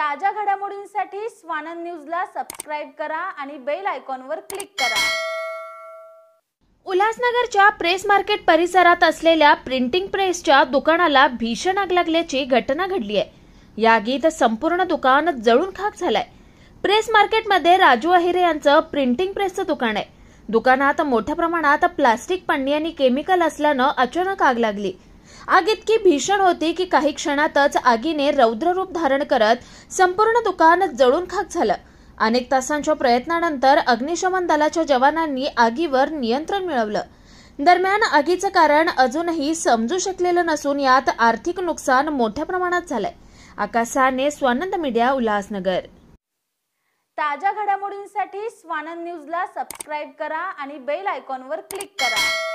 ताज्या घडामोडींसाठी स्वानंद न्यूजला सबस्क्राईब करा आणि बेल आयकॉनवर क्लिक करा उल्हासनगरच्या प्रेस मार्केट परिसरात असलेल्या प्रिंटिंग प्रेसच्या दुकानाला भीषण आग लागल्याची घटना घडली आहे या आगीत संपूर्ण दुकान जळून खाक झालंय प्रेस मार्केटमध्ये राजू अहिरे यांचं प्रिंटिंग प्रेसचं दुकान आहे दुकानात मोठ्या प्रमाणात प्लास्टिक पन्नी आणि केमिकल असल्यानं अचानक आग लागली आग इतकी भीषण होती की काही क्षणातच आगीने रौद्र रूप धारण करत संपूर्ण दुकान जळून खाक झालं अनेक तासांच्या प्रयत्नानंतर अग्निशमन दलाच्या जवानांनी आगीवर नियंत्रण मिळवलं दरम्यान आगीचं कारण अजूनही समजू शकलेलं नसून यात आर्थिक नुकसान मोठ्या प्रमाणात झालंय आकाशाने स्वानंद मीडिया उल्हासनगर ताज्या घडामोडींसाठी स्वानंद न्यूजला सबस्क्राईब करा आणि बेल आयकॉनवर क्लिक करा